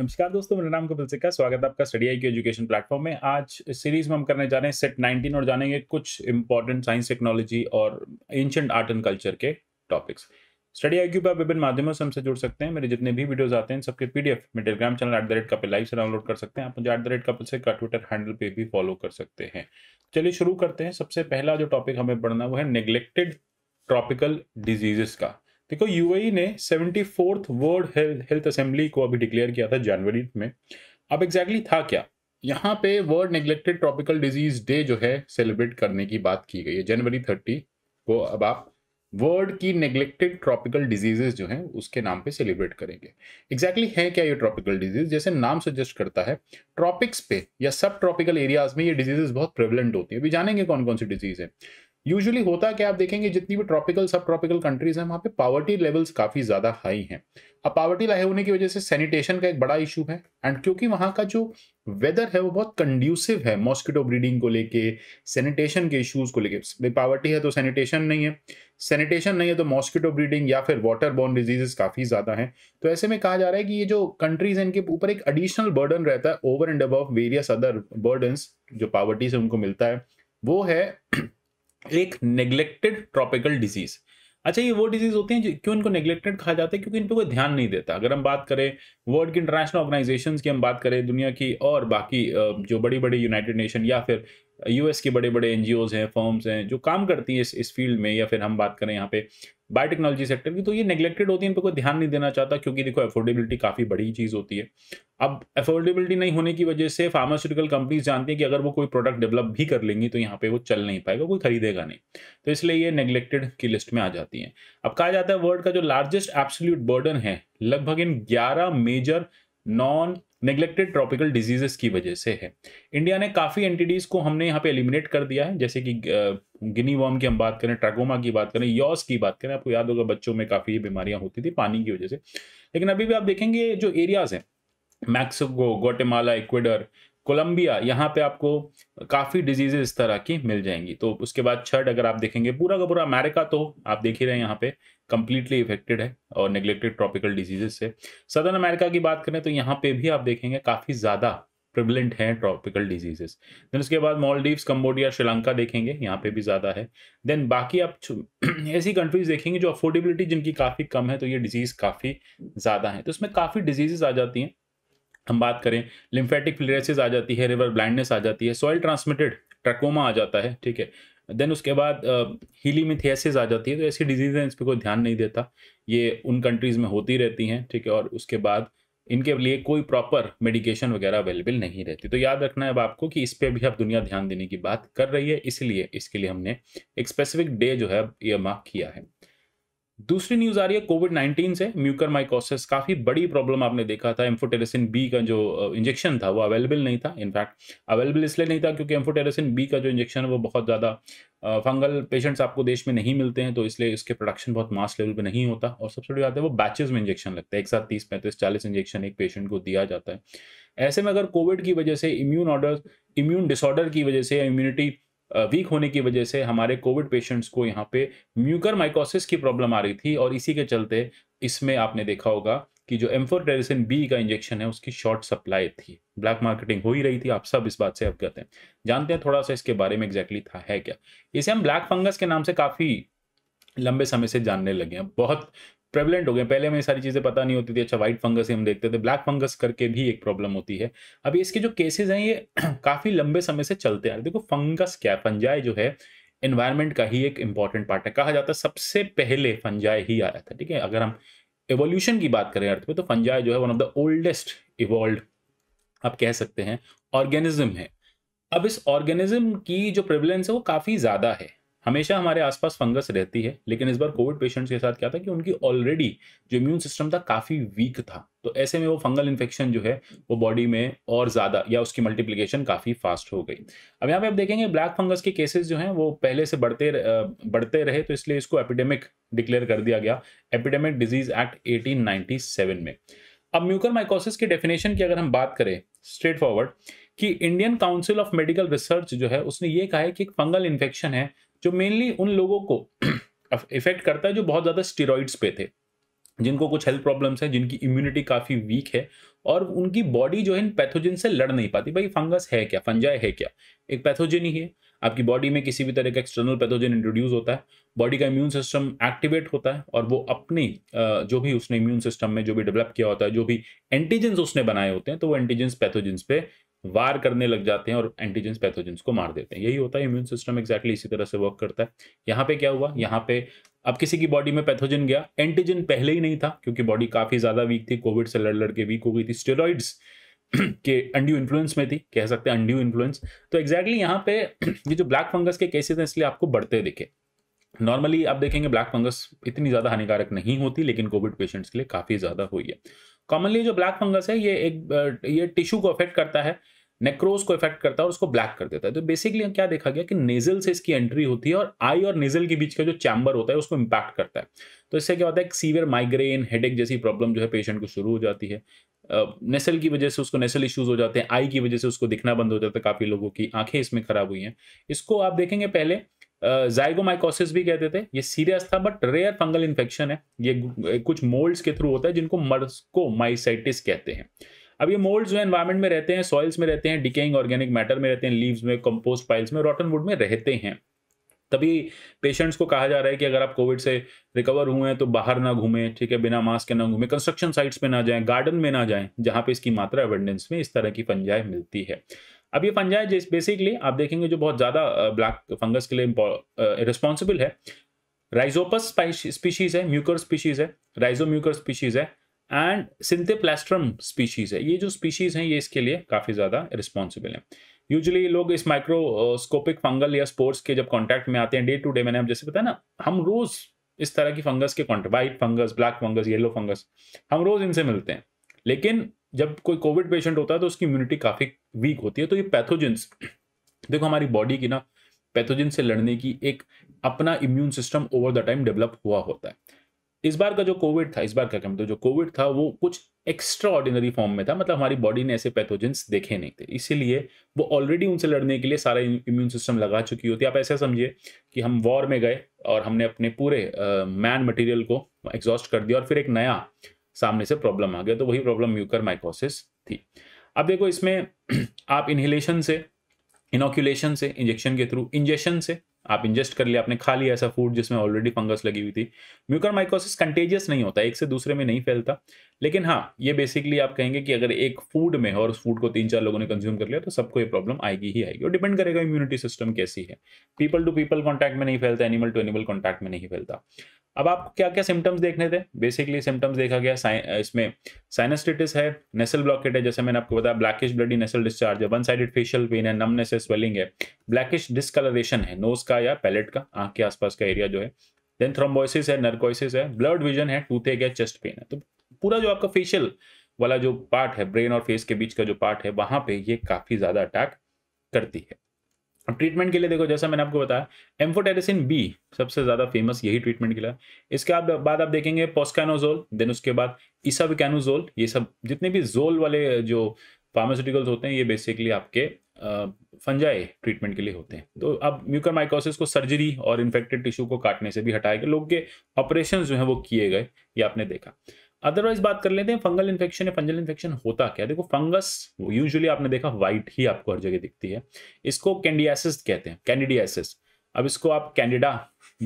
नमस्कार दोस्तों मेरा नाम कपिल सिक्का स्वागत है आपका स्टडी आई के एजुकेशन प्लेटफॉर्म में आज इस सीरीज में हम करने जा रहे हैं सेट 19 और जानेंगे कुछ इंपॉर्टेंट साइंस टेक्नोलॉजी और एंशंट आर्ट एंड कल्चर के टॉपिक्स स्टडी आई क्यू आप विभिन्न माध्यमों से हमसे जुड़ सकते हैं मेरे जितने भी वीडियोज आते हैं सबके P D Telegram channel at the rate Kapil live से डाउनलोड कर सकते हैं आप मुझे एट द रेट कपिल से का ट्विटर हैंडल पर भी फॉलो कर सकते हैं चलिए शुरू करते हैं सबसे पहला जो टॉपिक हमें पढ़ना वो है नेग्लेक्टेड ट्रॉपिकल डिजीजेस का देखो यूएई e ने seventy fourth World Health Assembly को अभी डिक्लेयर किया था जनवरी में अब एग्जैक्टली exactly था क्या यहाँ पे world neglected tropical disease day जो है सेलिब्रेट करने की बात की गई है जनवरी थर्टी को अब आप वर्ल्ड की नेग्लेक्टेड ट्रॉपिकल डिजीजेस जो हैं उसके नाम पे सेलिब्रेट करेंगे एग्जैक्टली exactly है क्या ये ट्रॉपिकल डिजीज जैसे नाम सजेस्ट करता है ट्रॉपिक्स पे या सब ट्रॉपिकल एरियाज में ये डिजीजेस बहुत प्रेवलेंट होती है अभी जानेंगे कौन कौन सी डिजीज है यूजुअली होता है कि आप देखेंगे जितनी भी ट्रॉपिकल सब ट्रॉपिकल कंट्रीज हैं वहाँ पे पावर्टी लेवल्स काफ़ी ज़्यादा हाई हैं अब पावर्टी लाई होने की वजह से सैनिटेशन का एक बड़ा इशू है एंड क्योंकि वहाँ का जो वेदर है वो बहुत कंड्यूसिव है मॉस्किटो ब्रीडिंग को लेके सैनिटेशन के इशूज़ को लेके पावर्टी है तो सैनिटेशन नहीं है सैनिटेशन नहीं है तो मॉस्किटो ब्रीडिंग या फिर वाटर बॉर्न डिजीजेस काफ़ी ज़्यादा हैं तो ऐसे में कहा जा रहा है कि ये जो कंट्रीज हैं इनके ऊपर एक एडिशनल बर्डन रहता है over and above various other burden जो पावर्टी से उनको मिलता है वो है एक नेग्लेक्टेड ट्रॉपिकल डिजीज अच्छा ये वो डिजीज होती है क्यों इनको नेग्लेक्टेड कहा जाता है क्योंकि इन पर कोई ध्यान नहीं देता अगर हम बात करें वर्ल्ड की इंटरनेशनल ऑर्गेनाइजेशन की हम बात करें दुनिया की और बाकी जो बड़ी बड़ी यूनाइटेड नेशन या फिर यूएस के बड़े बड़े एनजीओज हैं फर्म्स हैं जो काम करती हैं इस इस फील्ड में या फिर हम बात करें यहाँ पे बायोटेक्नोलॉजी सेक्टर की तो ये नेग्लेक्टेड होती है इन पर कोई ध्यान नहीं देना चाहता क्योंकि देखो अफोर्डेबिलिटी काफ़ी बड़ी चीज़ होती है अब अफोर्डेबिलिटी नहीं होने की वजह से फार्मास्यूटिकल कंपनीज जानती हैं कि अगर वो कोई प्रोडक्ट डेवलप भी कर लेंगी तो यहाँ पे वो चल नहीं पाएगा कोई खरीदेगा नहीं तो इसलिए ये नेग्लेक्टेड की लिस्ट में आ जाती हैं अब कहा जाता है वर्ल्ड का जो लार्जेस्ट एब्सोल्यूट बर्डन है लगभग इन ग्यारह major non neglected tropical diseases की वजह से है इंडिया ने काफ़ी एंटिटीज़ को हमने यहाँ पे एलिमिनेट कर दिया है जैसे कि गिनी वर्म की हम बात करें ट्रागोमा की बात करें यॉस की बात करें आपको याद होगा बच्चों में काफ़ी बीमारियाँ होती थी पानी की वजह से लेकिन अभी भी आप देखेंगे जो एरियाज़ हैं मैक्सिको गोटेमाला इक्वेडर कोलंबिया यहाँ पे आपको काफ़ी डिजीजेज इस तरह की मिल जाएंगी तो उसके बाद छठ अगर आप देखेंगे पूरा का पूरा अमेरिका तो आप देख ही रहे हैं यहाँ पे कम्प्लीटली इफेक्टेड है और निगलेक्टेड ट्रॉपिकल डिजीजेज से सदर्न अमेरिका की बात करें तो यहाँ पे भी आप देखेंगे काफ़ी ज़्यादा प्रिवलेंट हैं ट्रॉपिकल डिजीजेस देन उसके बाद मॉलडीव्स कम्बोडिया श्रीलंका देखेंगे यहाँ पे भी ज़्यादा है देन बाकी आप ऐसी कंट्रीज देखेंगे जो अफोर्डेबिलिटी जिनकी काफ़ी कम है तो ये डिजीज़ काफ़ी ज़्यादा है तो इसमें काफ़ी डिजीजेज आ जाती हैं हम बात करें लिम्फेटिक फ्लेरेसिस आ जाती है रिवर ब्लाइंडनेस आ जाती है सॉइल ट्रांसमिटेड ट्रकोमा आ जाता है ठीक है देन उसके बाद हीली आ जाती है तो ऐसी डिजीज़ इस पर कोई ध्यान नहीं देता ये उन कंट्रीज़ में होती रहती हैं ठीक है और उसके बाद इनके लिए कोई प्रॉपर मेडिकेशन वगैरह अवेलेबल नहीं रहती तो याद रखना है अब आपको कि इस पर भी अब दुनिया ध्यान देने की बात कर रही है इसलिए इसके लिए हमने एक स्पेसिफिक डे जो है ये मार्क किया है दूसरी न्यूज आ रही है कोविड 19 से म्यूकर माइकोसिस काफी बड़ी प्रॉब्लम आपने देखा था एम्फोटेरेसिन बी का जो इंजेक्शन था वो अवेलेबल नहीं था इनफैक्ट अवेलेबल इसलिए नहीं था क्योंकि एम्फोटेरेसिन बी का जो इंजेक्शन है वो बहुत ज़्यादा फंगल पेशेंट्स आपको देश में नहीं मिलते हैं तो इसलिए इसके प्रोडक्शन बहुत मास लेवल पर नहीं होता और सबसे बड़ी बात है वो बैचेज में इंजेक्शन लगता है एक साथ तीस पैंतीस चालीस इंजेक्शन एक पेशेंट को दिया जाता है ऐसे में अगर कोविड की वजह से इम्यून ऑर्डर इम्यून डिसऑर्डर की वजह से इम्यूनिटी वीक होने की वजह से हमारे कोविड पेशेंट्स को यहाँ पे म्यूकर माइकोसिस की प्रॉब्लम आ रही थी और इसी के चलते इसमें आपने देखा होगा कि जो एम्फोटेरिसिन बी का इंजेक्शन है उसकी शॉर्ट सप्लाई थी ब्लैक मार्केटिंग हो ही रही थी आप सब इस बात से अवगत हैं जानते हैं थोड़ा सा इसके बारे में एग्जैक्टली था है क्या इसे हम ब्लैक फंगस के नाम से काफ़ी लंबे समय से जानने लगे हैं बहुत प्रेवलेंट हो गए पहले हमें सारी चीज़ें पता नहीं होती थी अच्छा व्हाइट फंगस ही हम देखते थे ब्लैक फंगस करके भी एक प्रॉब्लम होती है अब इसके जो केसेज हैं ये काफ़ी लंबे समय से चलते आ रहे देखो फंगस क्या फंजाई जो है इन्वायरमेंट का ही एक इंपॉर्टेंट पार्ट है कहा जाता है सबसे पहले फंजाई ही आया था ठीक है अगर हम एवोल्यूशन की बात करें अर्थ में तो फंजाई जो है one of the oldest evolve आप कह सकते हैं ऑर्गेनिज्म है अब इस ऑर्गेनिज्म की जो प्रेवलेंस है वो काफ़ी ज़्यादा है हमेशा हमारे आसपास फंगस रहती है लेकिन इस बार कोविड पेशेंट्स के साथ क्या था कि उनकी ऑलरेडी जो इम्यून सिस्टम था काफ़ी वीक था तो ऐसे में वो फंगल इन्फेक्शन जो है वो बॉडी में और ज़्यादा या उसकी मल्टीप्लिकेशन काफ़ी फास्ट हो गई अब यहाँ पे आप देखेंगे ब्लैक फंगस के केसेस जो हैं वो पहले से बढ़ते बढ़ते रहे तो इसलिए इसको एपिडेमिक डिक्लेयर कर दिया गया एपिडेमिक डिजीज एक्ट एटीन में अब म्यूकर माइकोसिस की डेफिनेशन की अगर हम बात करें स्ट्रेट फॉरवर्ड कि Indian Council of Medical Research जो है उसने ये कहा है कि एक फंगल इन्फेक्शन है जो मेनली उन लोगों को इफेक्ट करता है जो बहुत ज़्यादा स्टीरोइड्स पे थे जिनको कुछ हेल्थ प्रॉब्लम्स हैं जिनकी इम्यूनिटी काफ़ी वीक है और उनकी बॉडी जो है इन पैथोजन से लड़ नहीं पाती भाई फंगस है क्या फंजाई है क्या एक पैथोजन ही है आपकी बॉडी में किसी भी तरह का एक्सटर्नल पैथोजन इंट्रोड्यूस होता है बॉडी का इम्यून सिस्टम एक्टिवेट होता है और वो अपने जो भी उसने इम्यून सिस्टम में जो भी डेवलप किया होता है जो भी एंटीजेंस उसने बनाए होते हैं तो वो एंटीजेंस पैथोजेंस पे वार करने लग जाते हैं और एंटीजेंस पैथोजेंस को मार देते हैं यही होता है इम्यून सिस्टम एक्जैक्टली इसी तरह से वर्क करता है यहाँ पे क्या हुआ यहाँ पे अब किसी की बॉडी में पैथोजन गया एंटीजन पहले ही नहीं था क्योंकि बॉडी काफ़ी ज़्यादा वीक थी कोविड से लड़ लड़के वीक हो गई थी स्टेरॉइड्स के अंड्यू इन्फ्लुएंस में थी कह सकते हैं अंड्यू इन्फ्लुएंस तो एक्जैक्टली यहाँ पे ये जो ब्लैक फंगस के केसेस हैं इसलिए आपको बढ़ते दिखे नॉर्मली आप देखेंगे ब्लैक फंगस इतनी ज़्यादा हानिकारक नहीं होती लेकिन कोविड पेशेंट्स के लिए काफ़ी ज़्यादा हुई है कॉमनली जो ब्लैक फंगस है ये एक ये टिश्यू को अफेक्ट करता है नेक्रोज को इफेक्ट करता है और उसको ब्लैक कर देता है तो बेसिकली क्या देखा गया कि नेजल से इसकी एंट्री होती है और आई और नेजल के बीच का जो चैम्बर होता है उसको इम्पैक्ट करता है तो इससे क्या होता है सीवियर माइग्रेन हेडेक जैसी प्रॉब्लम जो है पेशेंट को शुरू हो जाती है नेसल की वजह से उसको नेसल इश्यूज हो जाते हैं आई की वजह से उसको दिखना बंद हो जाता है काफ़ी लोगों की आंखें इसमें खराब हुई हैं इसको आप देखेंगे पहले जाइगोमाइकोसिस भी कहते थे ये सीरियस था बट रेयर फंगल इन्फेक्शन है ये कुछ मोल्ड्स के थ्रू होता है जिनको मर्सको माइसाइटिस कहते हैं अब ये मोल्ड जो एनवायरमेंट में रहते हैं सॉइल्स में रहते हैं डिकेइंग ऑर्गेनिक मैटर में रहते हैं लीव्स में कंपोस्ट पाइल्स में रॉटन वुड में रहते हैं तभी पेशेंट्स को कहा जा रहा है कि अगर आप कोविड से रिकवर हुए हैं तो बाहर ना घूमें ठीक है बिना मास्क के ना घूमें कंस्ट्रक्शन साइट्स में ना जाएं गार्डन में ना जाएं जहाँ पे इसकी मात्रा एवेंडेंस में इस तरह की पंजाय मिलती है अब ये पंजाय बेसिकली आप देखेंगे जो बहुत ज़्यादा ब्लैक फंगस के लिए रिस्पॉन्सिबल है राइजोपस स्पीशीज़ है म्यूकर स्पीशीज़ है राइजोम्यूकर स्पीशीज़ है एंड सिंथेप्लास्ट्रम स्पीशीज है ये जो स्पीशीज हैं ये इसके लिए काफ़ी ज़्यादा रिस्पॉन्सिबल हैं यूजली लोग इस माइक्रोस्कोपिक फंगल या स्पोर्ट्स के जब कॉन्टैक्ट में आते हैं डे टू डे मैंने जैसे बताया ना हम रोज़ इस तरह की फंगस के contact white fungus black fungus yellow fungus हम रोज़ इनसे मिलते हैं लेकिन जब कोई कोविड पेशेंट होता है तो उसकी इम्यूनिटी काफ़ी वीक होती है तो ये पैथोजेंस देखो हमारी बॉडी की ना पैथोजिन से लड़ने की एक अपना immune system over the time develop हुआ होता है इस बार का जो कोविड था इस बार का क्या मतलब जो कोविड था वो कुछ एक्स्ट्रा ऑर्डिनरी फॉर्म में था मतलब हमारी बॉडी ने ऐसे पैथोजेंस देखे नहीं थे इसीलिए वो ऑलरेडी उनसे लड़ने के लिए सारा इम्यून सिस्टम लगा चुकी होती है आप ऐसा समझिए कि हम वॉर में गए और हमने अपने पूरे मैन uh, मटेरियल को एग्जॉस्ट कर दिया और फिर एक नया सामने से प्रॉब्लम आ गया तो वही प्रॉब्लम म्यूकर माइकोसिस थी अब देखो इसमें आप इन्हेलेशन से इनोक्यूलेशन से इंजेक्शन के थ्रू इंजेक्शन से आप इंजेस्ट कर लिया आपने खा लिया ऐसा फूड जिसमें ऑलरेडी फंगस लगी हुई थी म्यूकर माइकोसिस कंटेजियस नहीं होता एक से दूसरे में नहीं फैलता लेकिन हाँ ये बेसिकली आप कहेंगे कि अगर एक फूड में और उस फूड को तीन चार लोगों ने कंज्यूम कर लिया तो सबको ये प्रॉब्लम आएगी ही आएगी और डिपेंड करेगा इम्यूनिटी सिस्टम कैसी है पीपल टू पीपल कॉन्टैक्ट में नहीं फैलता एनिमल टू एनिमल कॉन्टैक्ट में नहीं फैलता अब आपको क्या क्या सिम्टम्स देखने थे बेसिकली सिम्टम्स देखा गया साइन, इसमें साइनस्टिटिस है नेसल ब्लॉकेट है जैसे मैंने आपको बताया ब्लैकिश ब्लडी नेसल डिस्चार्ज है वन साइडेड फेशियल पेन है नमनेस है स्वेलिंग है ब्लैकिश डिस्कलरेशन है नोज का या पैलेट का आंख के आसपास का एरिया जो है देन थ्रोम्बोसिस है नर्कोसिस है ब्लड विजन है टूथेक है चेस्ट पेन है तो पूरा जो आपका फेशियल वाला जो पार्ट है ब्रेन और फेस के बीच का जो पार्ट है वहां पर ये काफी ज्यादा अटैक करती है अब ट्रीटमेंट के लिए देखो जैसा मैंने आपको बताया एम्फोटेरिसिन बी सबसे ज़्यादा फेमस यही ट्रीटमेंट के लिए इसके आप बाद आप देखेंगे पोस्कैनोजोल देन उसके बाद इसाविकैनोजोल ये सब जितने भी जोल वाले जो फार्मास्यूटिकल्स होते हैं ये बेसिकली आपके फंजाई ट्रीटमेंट के लिए होते हैं तो अब माइकोसिस को सर्जरी और इन्फेक्टेड टिश्यू को काटने से भी हटाए गए लोग के ऑपरेशन जो है वो किए गए ये आपने देखा अदरवाइज बात कर लेते हैं फंगल इन्फेक्शन या फंगल इन्फेक्शन होता क्या देखो फंगस यूजुअली आपने देखा व्हाइट ही आपको हर जगह दिखती है इसको कैंडियासिस कहते हैं कैंडिडियासिस अब इसको आप कैंडिडा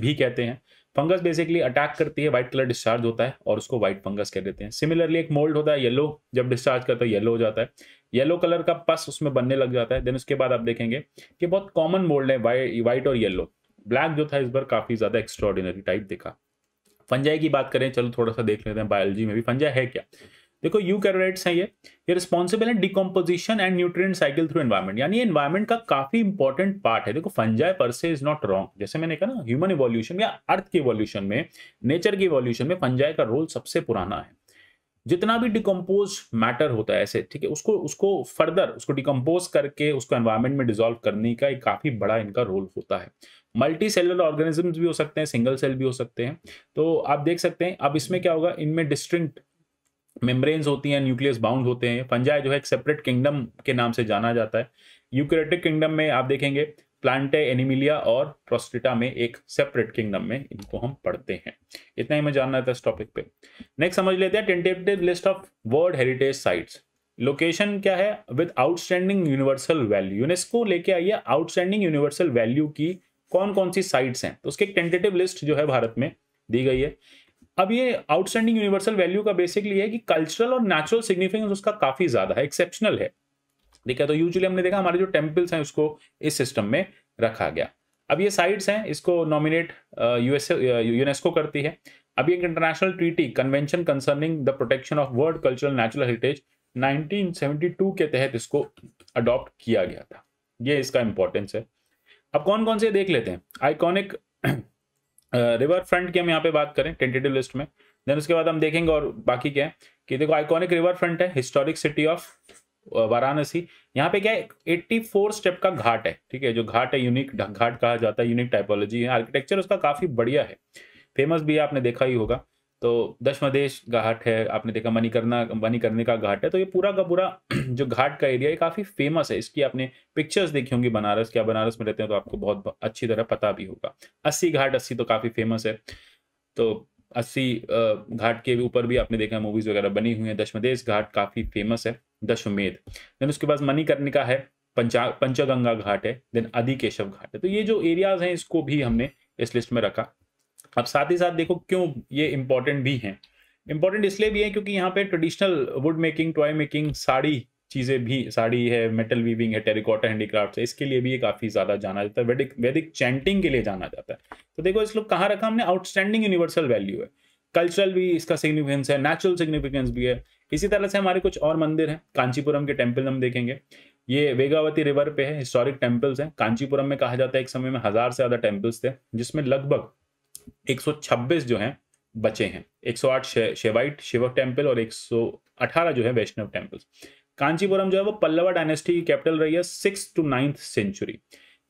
भी कहते हैं फंगस बेसिकली अटैक करती है व्हाइट कलर डिस्चार्ज होता है और उसको व्हाइट फंगस कह देते हैं सिमिलरली एक मोल्ड होता है येलो जब डिस्चार्ज करता है येलो हो जाता है येलो कलर का पस उसमें बनने लग जाता है देन उसके बाद आप देखेंगे कि बहुत कॉमन मोल्ड है वाइट और येलो ब्लैक जो था इस बार काफ़ी ज़्यादा एक्स्ट्रॉर्डिनरी टाइप दिखा फंजाई की बात करें चलो थोड़ा सा देख लेते हैं बायोलॉजी में भी फंजाई है क्या देखो यू कैरोट्स हैं ये ये रिस्पॉन्सिबल है decomposition and nutrient cycle through environment यानी ये एनवायरमेंट का काफी इंपॉर्टेंट पार्ट है देखो फंजाई पर से इज नॉट रॉन्ग जैसे मैंने कहा ना ह्यूमन इवोल्यूशन या अर्थ के इवोल्यूशन में नेचर के इवोल्यूशन में फंजाई का रोल सबसे पुराना है जितना भी डिकम्पोज मैटर होता है ऐसे ठीक है उसको उसको फर्दर उसको डिकम्पोज करके उसको एनवायरमेंट में डिजोल्व करने का एक काफ़ी बड़ा इनका रोल होता है मल्टी सेलर ऑर्गेनिजम्स भी हो सकते हैं सिंगल सेल भी हो सकते हैं तो आप देख सकते हैं अब इसमें क्या होगा इनमें डिस्ट्रिंक्ट मेम्ब्रेन्स होती हैं न्यूक्लियस बाउंड होते हैं फंजाई जो है एक सेपरेट किंगडम के नाम से जाना जाता है यूक्रेटिक किंगडम में आप देखेंगे प्लांटे एनिमिलिया और प्रोस्टिटा में एक सेपरेट किंगडम में इनको हम पढ़ते हैं इतना ही मैं जानना था इस टॉपिक पे नेक्स्ट समझ लेते हैं tentative list of world heritage sites location क्या है with outstanding universal value UNESCO लेके आइए आउटस्टैंडिंग यूनिवर्सल वैल्यू की कौन कौन सी साइट्स हैं तो उसकी एक टेंटेटिव लिस्ट जो है भारत में दी गई है अब ये आउटस्टैंडिंग यूनिवर्सल वैल्यू का बेसिकली है कि कल्चरल और नेचुरल सिग्निफिकेंस उसका काफ़ी ज़्यादा है एक्सेप्शनल है ठीक है तो यूजली हमने देखा हमारे जो टेम्पल्स हैं उसको इस सिस्टम में रखा गया अब ये साइट्स हैं इसको नॉमिनेट यूएस यूनेस्को करती है अब एक international treaty convention concerning the protection of world cultural natural heritage 1972 के तहत इसको अडॉप्ट किया गया था ये इसका इंपॉर्टेंस है अब कौन कौन से देख लेते हैं आइकॉनिक रिवर फ्रंट की हम यहाँ पे बात करें टेंटेटिव लिस्ट में देन उसके बाद हम देखेंगे और बाकी क्या है कि देखो आइकॉनिक रिवर फ्रंट है हिस्टोरिक सिटी ऑफ वाराणसी यहाँ पे क्या है 84 स्टेप का घाट है ठीक है जो घाट है यूनिक घाट कहा जाता है यूनिक टाइपोलॉजी है आर्किटेक्चर उसका काफ़ी बढ़िया है फेमस भी आपने देखा ही होगा तो दशमदेश घाट है आपने देखा मणिकर्णा मणिकर्णे का घाट है तो ये पूरा का पूरा जो घाट का एरिया है काफ़ी फेमस है इसकी आपने पिक्चर्स देखी होंगी बनारस क्या बनारस में रहते हैं तो आपको बहुत अच्छी तरह पता भी होगा अस्सी घाट अस्सी तो काफ़ी फेमस है तो अस्सी घाट के ऊपर भी आपने देखा मूवीज़ वगैरह बनी हुई है दशमदेश घाट काफ़ी फेमस है दशमेध देन उसके बाद मणिकर्णिका है पंचा पंचगंगा घाट है देन आदि केशव घाट है तो ये जो एरियाज हैं इसको भी हमने इस लिस्ट में रखा अब साथ ही साथ देखो क्यों ये इंपॉर्टेंट भी हैं इंपॉर्टेंट इसलिए भी है क्योंकि यहाँ पे traditional wood making toy making साड़ी चीज़ें भी साड़ी है मेटल वीविंग है टेरिकॉटा हैंडीक्राफ्ट है इसके लिए भी ये काफ़ी ज़्यादा जाना जाता है वैदिक वैदिक चैंटिंग के लिए जाना जाता है तो देखो इस लोग कहाँ रखा हमने आउटस्टैंडिंग यूनिवर्सल वैल्यू है कल्चरल भी इसका सिग्निफिकेंस है नेचुरल सिग्निफिकेंस भी है इसी तरह से हमारे कुछ और मंदिर हैं कांचीपुरम के टेम्पल हम देखेंगे ये वेगावती रिवर पे है हिस्टोरिक टेम्पल्स हैं कांचीपुरम में कहा जाता है एक समय में हज़ार से ज़्यादा टेम्पल्स थे जिसमें लगभग 126 जो हैं बचे हैं 108 आठ शेवाइट शिवक टेम्पल और 118 जो है वैष्णव टेम्पल्स कांचीपुरम जो है वो पल्लवा डायनेस्टी की कैपिटल रही है सिक्स टू नाइन्थ सेंचुरी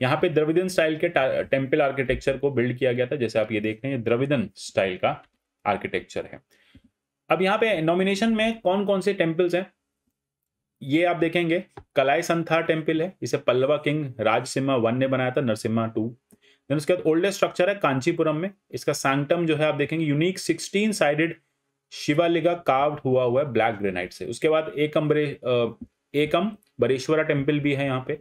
यहाँ पे द्रविदन स्टाइल के टेम्पल आर्किटेक्चर को बिल्ड किया गया था जैसे आप ये देख रहे हैं द्रविदन स्टाइल का आर्किटेक्चर है अब यहाँ पे नॉमिनेशन में कौन कौन से टेम्पल्स हैं ये आप देखेंगे कलाई संथा टेम्पल है इसे पल्लवा किंग राजसिम्हा वन ने बनाया था नरसिम्हा टू देन उसके बाद ओल्डेस्ट स्ट्रक्चर है कांचीपुरम में इसका सैंगटम जो है आप देखेंगे unique sixteen sided Shivalinga carve हुआ हुआ है ब्लैक ग्रेनाइट से उसके बाद एकम बरे एकम बरेश्वरा टेम्पल भी है यहाँ पे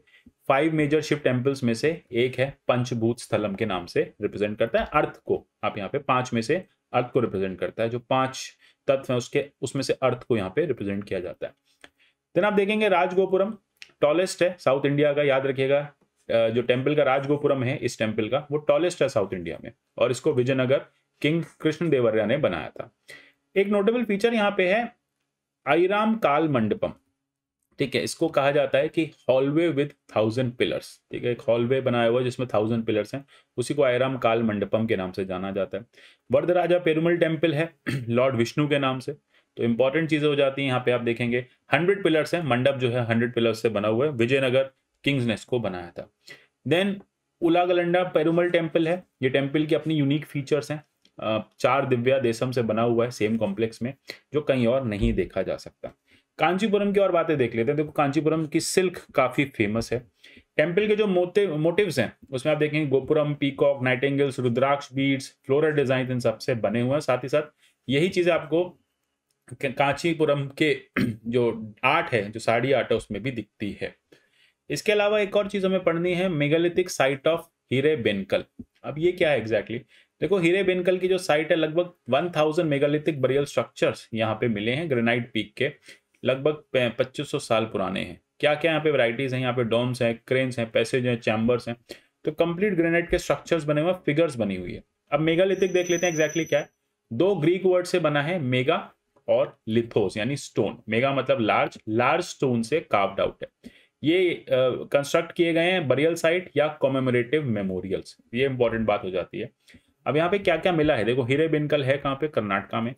फाइव मेजर शिव टेम्पल्स में से एक है पंचभूत स्थलम के नाम से रिप्रेजेंट करता है अर्थ को आप यहाँ पे पांच में से अर्थ को रिप्रेजेंट करता है जो पांच तत्व हैं उसके उसमें से अर्थ को यहाँ पे रिप्रेजेंट किया जाता है देन आप देखेंगे राजगोपुरम टॉलेस्ट है साउथ इंडिया का याद रखिएगा जो टेम्पल का राजगोपुरम है इस टेम्पल का वो टॉलेस्ट है साउथ इंडिया में और इसको विजयनगर किंग कृष्ण देवर्या ने बनाया था एक नोटेबल फीचर यहाँ पे है आईराम काल मंडपम ठीक है इसको कहा जाता है कि हॉलवे विथ थाउजेंड पिलर्स ठीक है एक हॉलवे बनाया हुआ है जिसमें थाउजेंड पिलर्स हैं उसी को आयराम काल मंडपम के नाम से जाना जाता है राजा पेरुमल टेम्पल है लॉर्ड विष्णु के नाम से तो इंपॉर्टेंट चीज़ें हो जाती हैं यहाँ पे आप देखेंगे हंड्रेड पिलर्स हैं मंडप जो है हंड्रेड पिलर्स से बना हुआ है विजयनगर किंग्स ने इसको बनाया था देन उलागलंडा पेरुमल टेम्पल है ये टेम्पल की अपनी यूनिक फीचर्स हैं चार दिव्या देशम से बना हुआ है सेम कॉम्प्लेक्स में जो कहीं और नहीं देखा जा सकता कांचीपुरम की और बातें देख लेते हैं देखो कांचीपुरम की सिल्क काफ़ी फेमस है टेम्पल के जो मोटे मोटिव्स हैं उसमें आप देखेंगे gopuram peacock nightingales rudraksha beads floral design इन सबसे बने हुए हैं साथ ही साथ यही चीज़ आपको कांचीपुरम के जो आर्ट है जो साड़ी आर्ट है उसमें भी दिखती है इसके अलावा एक और चीज़ हमें पढ़नी है मेगालिथिक साइट ऑफ हीरे बेनकल अब ये क्या है एग्जैक्टली exactly? देखो हीरे बेनकल की जो साइट है लगभग 1000 मेगालिथिक बरियल स्ट्रक्चर्स यहाँ पे मिले हैं ग्रेनाइट पीक के लगभग सौ साल पुराने हैं क्या क्या यहाँ पे वराइटीज हैं यहाँ पे डोम्स हैं क्रेन्स हैं पैसेज हैं चैम्बर्स हैं तो कंप्लीट ग्रेनाइट के स्ट्रक्चर्स बने हुए फिगर्स बनी हुई है अब मेगालिथिक देख लेते हैं एग्जैक्टली क्या है दो ग्रीक वर्ड से बना है मेगा और लिथोस यानी स्टोन मेगा मतलब लार्ज लार्ज स्टोन से काव्ड आउट है ये कंस्ट्रक्ट uh, किए गए हैं बरियल साइट या कॉमेमोरेटिव मेमोरियल्स ये इंपॉर्टेंट बात हो जाती है अब यहाँ पे क्या क्या मिला है देखो हीरे बिनकल है कहाँ पे कर्नाटका में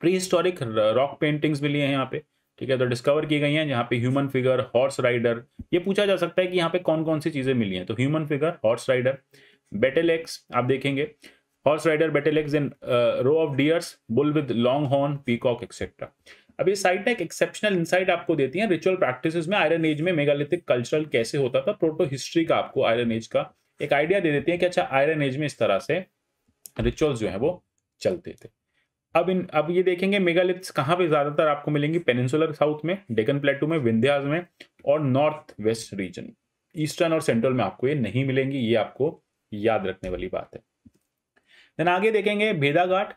प्री हिस्टोरिक रॉक पेंटिंग्स मिली है यहाँ पे ठीक है तो डिस्कवर की गई हैं जहाँ पे ह्यूमन फिगर हॉर्स राइडर ये पूछा जा सकता है कि यहाँ पे कौन कौन सी चीज़ें मिली हैं तो human figure horse rider axe आप देखेंगे horse rider axe in row of deers bull with long horn peacock etcetera अब ये साइट एक एक्सेप्शनल इंसाइट आपको देती है रिचुअल प्रैक्टिस में आयरन एज में मेगालिथिक कल्चरल कैसे होता था प्रोटो हिस्ट्री का आपको आयरन एज का एक आइडिया दे देती है कि अच्छा आयरन एज में इस तरह से रिचुअल्स जो है वो चलते थे अब इन अब ये देखेंगे मेगालिथ्स कहाँ पे ज़्यादातर आपको मिलेंगी पेनिनसुलर साउथ में डेकन प्लेटू में विंध्याज में और नॉर्थ वेस्ट रीजन ईस्टर्न और सेंट्रल में आपको ये नहीं मिलेंगी ये आपको याद रखने वाली बात है देन आगे देखेंगे भेदा घाट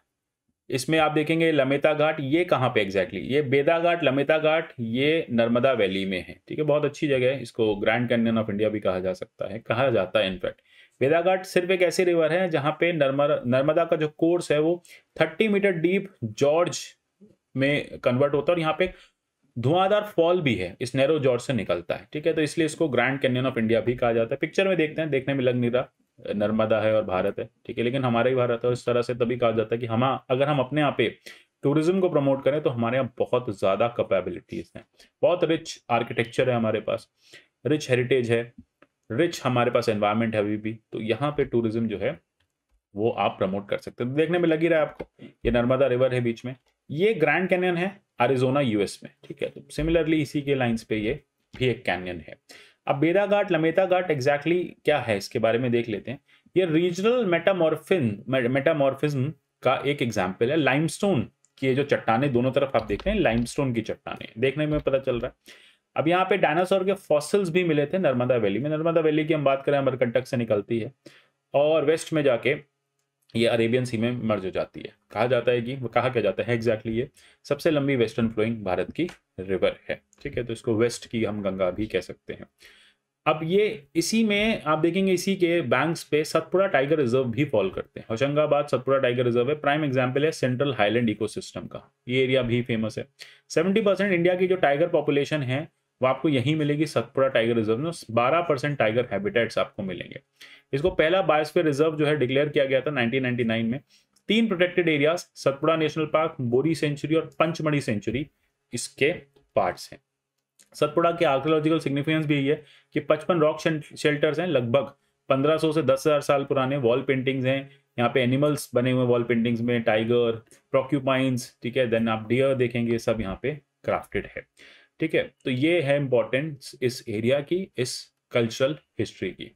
इसमें आप देखेंगे लमेता घाट ये कहाँ पे एग्जैक्टली exactly? ये बेदा घाट लमेता घाट ये नर्मदा वैली में है ठीक है बहुत अच्छी जगह है इसको ग्रैंड कैनियन ऑफ इंडिया भी कहा जा सकता है कहा जाता है इनफैक्ट वेदाघाट सिर्फ एक ऐसी रिवर है जहाँ पे नर्मदा का जो कोर्स है वो थर्टी मीटर डीप जॉर्ज में कन्वर्ट होता है और यहाँ पे धुआंधार फॉल भी है इस नैरो जॉर्ज से निकलता है ठीक है तो इसलिए इसको ग्रैंड कैनियन ऑफ इंडिया भी कहा जाता है पिक्चर में देखते हैं देखने में लग नहीं रहा नर्मदा है और भारत है ठीक है लेकिन हमारा ही भारत है और इस तरह से तभी कहा जाता है कि हम अगर हम अपने यहाँ पे टूरिज्म को प्रमोट करें तो हमारे यहाँ बहुत ज़्यादा कैपेबिलिटीज़ हैं बहुत रिच आर्किटेक्चर है हमारे पास रिच हेरिटेज है रिच हमारे पास एनवायरमेंट है अभी भी तो यहाँ पे टूरिज्म जो है वो आप प्रमोट कर सकते हो तो देखने में लग ही रहा है आपको ये नर्मदा रिवर है बीच में ये ग्रैंड कैनियन है अरिजोना यूएस में ठीक है तो सिमिलरली इसी के लाइन्स पे ये भी एक कैनियन है अब बेदा घाट लमेता घाट एग्जैक्टली क्या है इसके बारे में देख लेते हैं ये रीजनल मेटामोरफिन मेटामोरफिज्म का एक एग्जाम्पल है लाइमस्टोन की जो चट्टाने दोनों तरफ आप देख रहे हैं लाइमस्टोन की चट्टाने देखने में पता चल रहा है अब यहाँ पे डायनासोर के फॉसिल्स भी मिले थे नर्मदा वैली में नर्मदा वैली की हम बात करें अमरकंटक से निकलती है और वेस्ट में जाके ये अरेबियन सी में मर्ज हो जाती है कहा जाता है कि कहा क्या जाता है एग्जैक्टली ये सबसे लंबी वेस्टर्न फ्लोइंग भारत की रिवर है ठीक है तो इसको वेस्ट की हम गंगा भी कह सकते हैं अब ये इसी में आप देखेंगे इसी के बैंक्स पे सतपुरा टाइगर रिजर्व भी फॉल करते हैं होशंगाबाद सतपुरा टाइगर रिजर्व है प्राइम एग्जाम्पल है सेंट्रल हाईलैंड इकोसिस्टम का ये एरिया भी फेमस है 70 परसेंट इंडिया की जो टाइगर पॉपुलेशन है वो आपको यहीं मिलेगी सतपुड़ा टाइगर रिजर्व में बारह परसेंट टाइगर हैबिटेट्स आपको मिलेंगे इसको पहला बायोस्फीयर रिजर्व जो है डिक्लेयर किया गया था 1999 में तीन protected areas Satpura national park Bori sanctuary और पंचमढ़ी सेंचुरी इसके पार्ट्स हैं सतपुड़ा के आर्कोलॉजिकल सिग्निफिकेंस भी यही है कि पचपन रॉक शेल्टर्स हैं लगभग 1500 से 10000 साल पुराने वॉल पेंटिंग्स हैं यहाँ पे एनिमल्स बने हुए वॉल पेंटिंग्स में टाइगर प्रोक्यूपाइंस ठीक है देन आप डियर देखेंगे सब यहाँ पे क्राफ्टेड है ठीक है तो ये है इंपॉर्टेंस इस एरिया की इस कल्चरल हिस्ट्री की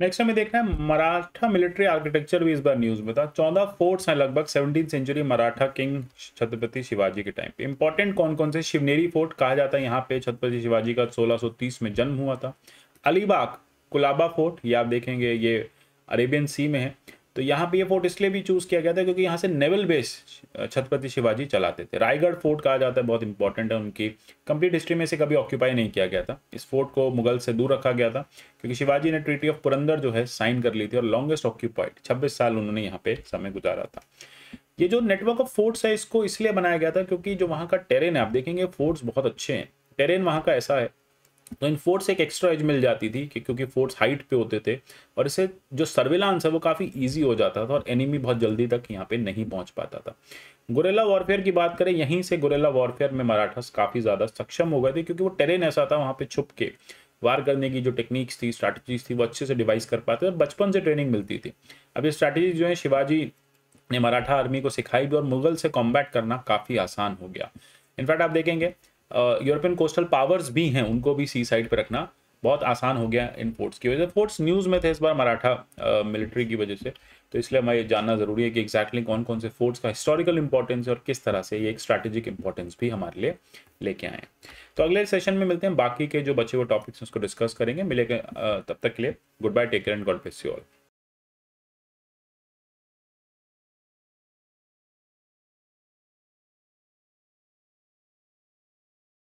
नेक्स्ट हमें देखना है मराठा मिलिट्री आर्किटेक्चर भी इस बार न्यूज में था चौदह फोर्ट्स हैं लगभग seventeen century Maratha king Chhatrapati Shivaji के टाइम पे इंपॉर्टेंट कौन कौन से शिवनेरी फोर्ट कहा जाता है यहाँ पे छत्रपति शिवाजी का 1630 में जन्म हुआ था अलीबाग कुलाबा फोर्ट ये आप देखेंगे ये अरेबियन सी में है तो यहाँ पे ये फोर्ट इसलिए भी चूज़ किया गया था क्योंकि यहाँ से नेवल बेस छत्रपति शिवाजी चलाते थे रायगढ़ फोर्ट कहा जाता है बहुत इंपॉर्टेंट है उनकी कंप्लीट हिस्ट्री में से कभी ऑक्यूपाई नहीं किया गया था इस फोर्ट को मुगल से दूर रखा गया था क्योंकि शिवाजी ने ट्रीटी ऑफ पुरंदर जो है साइन कर ली थी और लॉन्गेस्ट ऑक्यूपाइड छब्बीस साल उन्होंने यहाँ पे समय गुजारा था ये जो नेटवर्क ऑफ फोर्ट्स है इसको इसलिए बनाया गया था क्योंकि जो वहाँ का टेरेन है आप देखेंगे फोर्ट्स बहुत अच्छे हैं टेरेन वहाँ का ऐसा है तो इन फोर्स एक एक्स्ट्रा एज मिल जाती थी कि क्योंकि फोर्स हाइट पे होते थे और इसे जो सर्विलांस है वो काफ़ी इजी हो जाता था और एनिमी बहुत जल्दी तक यहाँ पे नहीं पहुँच पाता था गुरेला वॉरफेयर की बात करें यहीं से गुरेला वॉरफेयर में मराठास काफ़ी ज़्यादा सक्षम हो गए थे क्योंकि वो टेरेन ऐसा था वहाँ पर छुप के वार करने की जो टेक्निक्स थी स्ट्रैटेजीज थी वो अच्छे से डिवाइस कर पाते थे और बचपन से ट्रेनिंग मिलती थी अब ये स्ट्रैटेजी जो है शिवाजी ने मराठा आर्मी को सिखाई भी और मुगल से कॉम्बैट करना काफ़ी आसान हो गया इनफैक्ट आप देखेंगे यूरोपियन कोस्टल पावर्स भी हैं उनको भी सी साइड पर रखना बहुत आसान हो गया इन फोर्ट्स की वजह से फोर्ट्स न्यूज़ में थे इस बार मराठा मिलिट्री की वजह से तो इसलिए हमें ये जानना ज़रूरी है कि एग्जैक्टली exactly कौन कौन से फोर्ट्स का हिस्टोरिकल इंपॉर्टेंस है और किस तरह से ये एक स्ट्रैटेजिक इंपॉर्टेंस भी हमारे लिए लेके आए तो अगले सेशन में मिलते हैं बाकी के जो बचे हुए टॉपिक्स उसको डिस्कस करेंगे मिलेगा तब तक के लिए goodbye take and God bless you all